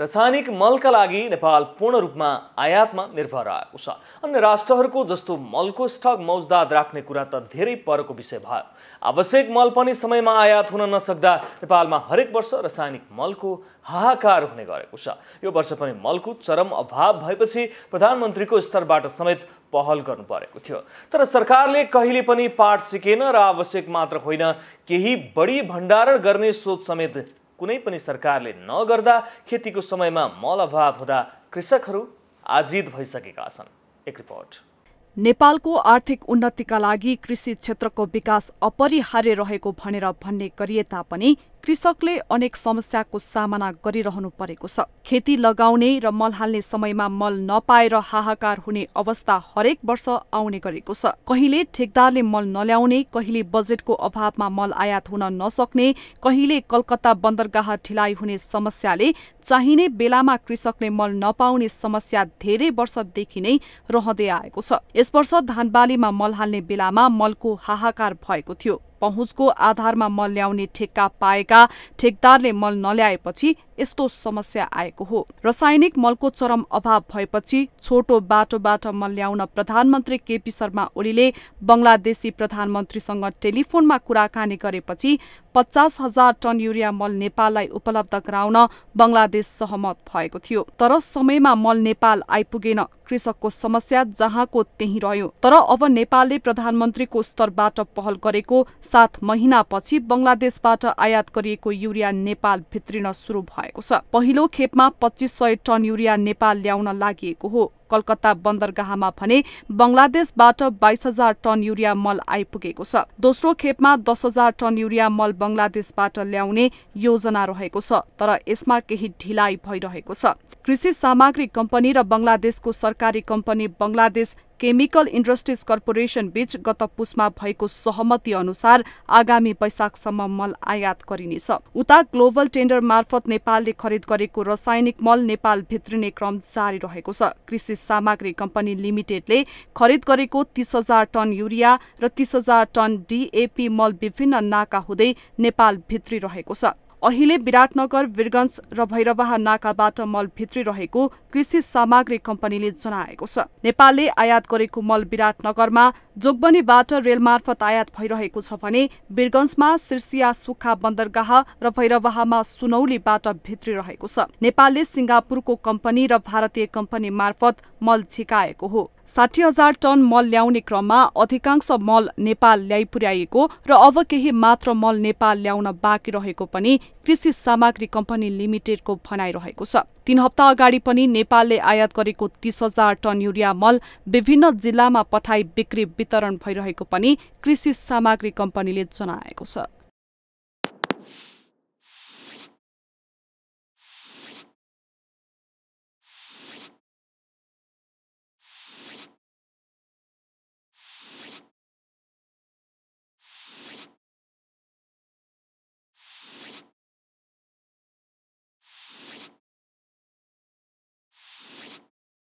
रासायनिक मलका लागि नेपाल पूर्ण रूपमा आयातमा निर्भर रहेको छ अन्य राष्ट्रहरूको जस्तो मलको स्टक मौजदाद राख्ने कुरा त धेरै परको विषय भयो आवश्यक मल पनि समयमा आयात हुन नसक्दा नेपालमा हरेक वर्ष रासायनिक मलको हाहाकार हुने गरेको छ यो वर्ष पनि मलको चरम अभाव भएपछि प्रधानमन्त्रीको स्तरबाट समेत पहल गर्नु परेको थियो तर सरकारले कहिले पनि पाठ सिकेन र आवश्यक मात्र होइन केही बढी भण्डारण गर्ने सोच समेत कुनै पनि सरकारले नगर्दा खेतीको समयमा मल अभाव हुँदा कृषकहरू आजित भइसकेका छन् एक रिपोर्ट नेपालको आर्थिक उन्नतिका लागि कृषि क्षेत्रको विकास अपरिहार्य रहेको भनेर भन्ने गरिए तापनि कृषकले अनेक समस्याको सामना गरिरहनु परेको छ खेती लगाउने र मल हाल्ने समयमा मल नपाएर हाहाकार हुने अवस्था हरेक वर्ष आउने गरेको छ कहिले ठेकदारले मल नल्याउने कहिले बजेटको अभावमा मल आयात हुन नसक्ने कहिले कलकत्ता बन्दरगाह ढिलाइ हुने समस्याले चाहिने बेलामा कृषकले मल नपाउने समस्या धेरै वर्षदेखि नै रहँदै आएको छ यस वर्ष धानबालीमा मल हाल्ने बेलामा मलको हाहाकार भएको थियो पहुँचको आधारमा मल ल्याउने ठेक्का पाएका ठेकदारले मल नल्याएपछि यस्तो समस्या आएको हो रासायनिक मलको चरम अभाव भएपछि छोटो बाटोबाट मल ल्याउन प्रधानमन्त्री केपी शर्मा ओलीले बङ्गलादेशी प्रधानमन्त्रीसँग टेलिफोनमा कुराकानी गरेपछि पचास हजार टन युरिया मल नेपाललाई उपलब्ध गराउन बङ्गलादेश सहमत भएको थियो तर समयमा मल नेपाल आइपुगेन कृषकको समस्या जहाँको त्यही रह्यो तर अब नेपालले प्रधानमन्त्रीको स्तरबाट पहल गरेको सात महिनापछि बङ्गलादेशबाट आयात गरिएको युरिया नेपाल भित्रिन सुरु भएको छ पहिलो खेपमा पच्चिस सय टन युरिया नेपाल ल्याउन लागि हो कलकत्ता बन्दरगाहमा भने बंगलादेशबाट बाइस हजार टन युरिया मल आइपुगेको छ दोस्रो खेपमा दस हजार टन युरिया मल बंगलादेशबाट ल्याउने योजना रहेको छ तर यसमा केही ढिलाइ भइरहेको छ कृषि सामग्री कम्पनी र बंगलादेशको सरकारी company Bangladesh Chemical Industries Corporation बीच गत पुसमा भएको सहमति अनुसार आगामी वैशाखसम्म मल आयात गरिनेछ उता ग्लोबल टेन्डर मार्फत नेपालले खरिद गरेको रासायनिक मल नेपाल भित्रिने क्रम जारी रहेको छ कृषि सामग्री कम्पनी लिमिटेडले खरिद गरेको तीस हजार टन युरिया र तीस हजार टन डिएपी मल विभिन्न नाका हुँदै नेपाल भित्रिरहेको छ अहिले विराटनगर वीरगंज र भैरवाहा नाकाबाट मल भित्रिरहेको कृषि सामग्री कम्पनीले जनाएको छ नेपालले आयात गरेको मल विराटनगरमा जोगबनीबाट रेलमार्फत आयात भइरहेको छ भने वीरगंजमा सिर्सिया सुक्खा बन्दरगाह र भैरवाहमा सुनौलीबाट भित्रिरहेको छ नेपालले सिङ्गापुरको कम्पनी र भारतीय कम्पनी मार्फत मल झिकाएको हो साठी हजार टन मल ल्याउने क्रममा अधिकांश मल नेपाल ल्याइपुर्याइएको र अब केही मात्र मल नेपाल ल्याउन बाँकी रहेको पनि कृषि सामग्री कम्पनी लिमिटेडको भनाइरहेको छ तीन हप्ता अगाडि पनि नेपालले आयात गरेको तीस हजार टन युरिया मल विभिन्न जिल्लामा पठाई बिक्री वितरण भइरहेको पनि कृषि सामग्री कम्पनीले जनाएको छ